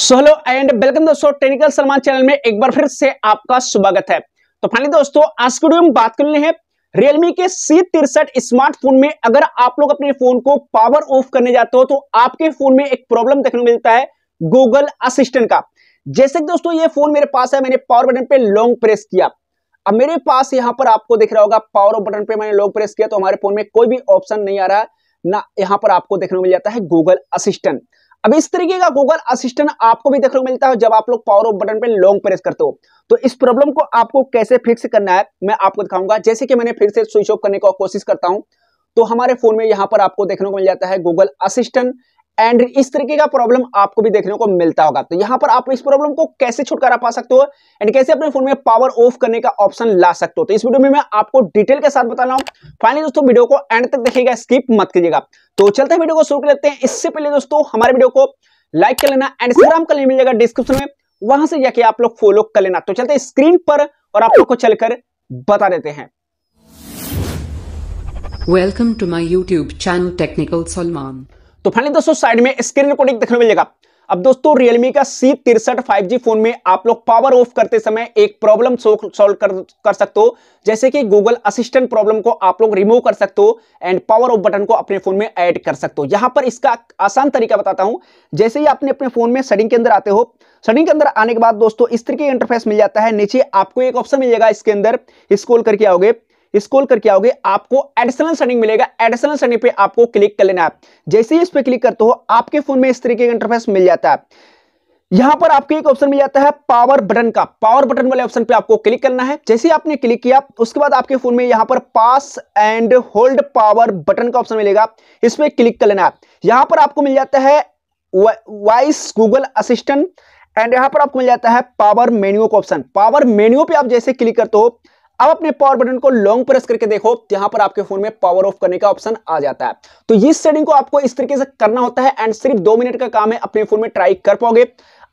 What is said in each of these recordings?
so hello and welcome दोस्तों technical Salman channel में एक बार फिर से आपका स्वागत है तो फाइनली दोस्तों आज के वीडियो में बात करनी है रियलमी के सी तिरसठ स्मार्टफोन में अगर आप लोग अपने फोन को पावर ऑफ करने जाते हो तो आपके फोन में एक प्रॉब्लम देखने को मिलता है गूगल असिस्टेंट का जैसे कि दोस्तों ये फोन मेरे पास है मैंने पावर बटन पे लॉन्ग प्रेस किया अब मेरे पास यहाँ पर आपको दिख रहा होगा पावर ऑफ बटन पे मैंने लॉन्ग प्रेस किया तो हमारे फोन में कोई भी ऑप्शन नहीं आ रहा ना यहाँ पर आपको देखने को मिल जाता है गूगल असिस्टेंट अब इस तरीके का गूगल असिस्टेंट आपको भी देखने को मिलता है जब आप लोग पावर ऑफ बटन पे लॉन्ग प्रेस करते हो तो इस प्रॉब्लम को आपको कैसे फिक्स करना है मैं आपको दिखाऊंगा जैसे कि मैंने फिर से स्विच ऑफ करने की कोशिश करता हूं तो हमारे फोन में यहां पर आपको देखने को मिल जाता है गूगल असिस्टेंट एंड इस तरीके का प्रॉब्लम आपको भी देखने को मिलता होगा तो यहां पर आप इस प्रॉब्लम को कैसे छुटकारा पा सकते हो एंड कैसे अपने फोन में पावर ऑफ करने का ऑप्शन ला सकते हो तो इस वीडियो में मैं आपको डिटेल के साथ बता रहा हूं फाइनली दोस्तों वीडियो को एंड तक देखिएगा स्किप मत कीजिएगा तो चलते वीडियो को शुरू कर लेते हैं इससे पहले दोस्तों हमारे वीडियो को लाइक कर लेना एंड इंस्टाग्राम का लिंक मिल जाएगा डिस्क्रिप्शन में वहां से जाके आप लोग फॉलो कर लेना तो चलते स्क्रीन पर और आप लोग को चलकर बता देते हैं welcome to my YouTube channel technical Salman तो फाइनली दोस्तों साइड में स्क्रीन रिकॉर्डिंग देखने मिलेगा अब दोस्तों Realme का सी तिरसठ फाइव फोन में आप लोग पावर ऑफ करते समय एक प्रॉब्लम सॉल्व कर, कर सकते हो जैसे कि गूगल असिस्टेंट प्रॉब्लम को आप लोग रिमूव कर सकते हो एंड पावर ऑफ बटन को अपने फोन में ऐड कर सकते हो यहां पर इसका आसान तरीका बताता हूं जैसे ही आपने अपने फोन में सेटिंग के अंदर आते हो सेटिंग के अंदर आने के बाद दोस्तों इस तरीके इंटरफेस मिल जाता है नीचे आपको एक ऑप्शन मिल जाएगा इसके अंदर स्कोल करके आओगे स्कोल करके आओगे आपको एडिशनल सेटिंग मिलेगा एडिशनल सेटिंग पे आपको क्लिक कर लेना है जैसे ही इस पर क्लिक करते हो आपके फोन में इस तरीके का इंटरफेस मिल जाता है यहां पर आपको एक ऑप्शन मिल जाता है पावर बटन का पावर बटन वाले ऑप्शन पे आपको क्लिक करना है जैसे ही आपने क्लिक किया उसके बाद आपके फोन में यहां पर press and hold power button का ऑप्शन मिलेगा इस पर क्लिक कर लेना है यहां पर आपको मिल जाता है वॉइस गूगल असिस्टेंट एंड यहां पर आपको मिल जाता है पावर मेन्यू का ऑप्शन पावर मेन्यू पे आप जैसे क्लिक करते हो अब अपने पावर बटन को लॉन्ग प्रेस करके देखो यहां पर आपके फोन में पावर ऑफ करने का ऑप्शन आ जाता है तो इस सेटिंग को आपको इस तरीके से करना होता है एंड सिर्फ दो मिनट का काम है अपने फोन में ट्राई कर पाओगे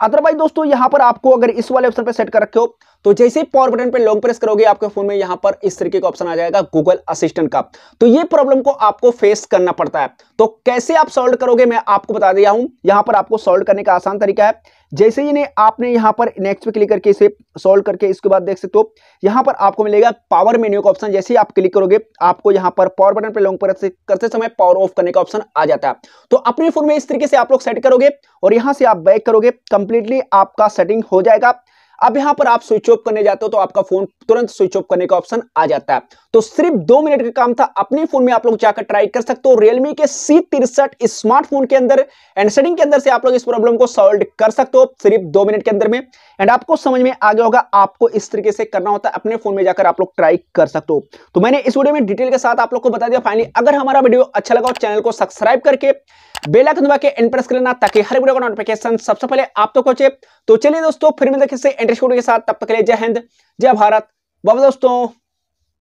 अदरवाइज दोस्तों यहां पर आपको अगर इस वाले ऑप्शन पर सेट कर रखे हो तो जैसे ही पावर बटन पर लॉन्ग प्रेस करोगे आपके फोन में यहां पर इस तरीके का ऑप्शन आ जाएगा गूगल असिस्टेंट का तो ये प्रॉब्लम को आपको फेस करना पड़ता है तो कैसे आप सॉल्व करोगे मैं आपको बता दिया हूं यहां पर आपको सॉल्व करने का आसान तरीका है जैसे ही आपने यहां पर नेक्स्ट पे क्लिक करके इसे सोल्व करके इसके बाद देख सकते हो यहां पर आपको मिलेगा पावर मेन्यू का ऑप्शन जैसे ही आप क्लिक करोगे आपको यहां पर पावर बटन पर लॉन्ग प्रेस करते समय पावर ऑफ करने का ऑप्शन आ जाता है तो अपने फोन में इस तरीके से आप लोग सेट करोगे और यहां से आप बैक करोगे कंप्लीटली आपका सेटिंग हो जाएगा अब यहां पर आप स्विच ऑफ करने जाते हो तो आपका फोन तुरंत स्विच ऑफ करने का ऑप्शन आ जाता है तो सिर्फ दो मिनट का काम था अपने फोन में आप लोग जाकर ट्राई कर सकते हो रियलमी के सी तिरसठ स्मार्टफोन के अंदर एंड सेटिंग के अंदर से आप लोग इस प्रॉब्लम को सॉल्व कर सकते हो सिर्फ दो मिनट के अंदर में एंड आपको समझ में आ गया होगा आपको इस तरीके से करना होता है अपने फोन में जाकर आप लोग ट्राई कर सकते हो तो मैंने इस वीडियो में डिटेल के साथ आप लोग को बता दिया फाइनली अगर हमारा वीडियो अच्छा लगा और चैनल को सब्सक्राइब करके बेल आइकन दबा के एंड प्रेस कर लेना ताकि हर वीडियो का नोटिफिकेशन सबसे पहले आप तक तो पहुंचे तो चलिए दोस्तों फिर मिलते किसी इंटरेस्ट के साथ तब तक के लिए जय हिंद जय भारत बाबा दोस्तों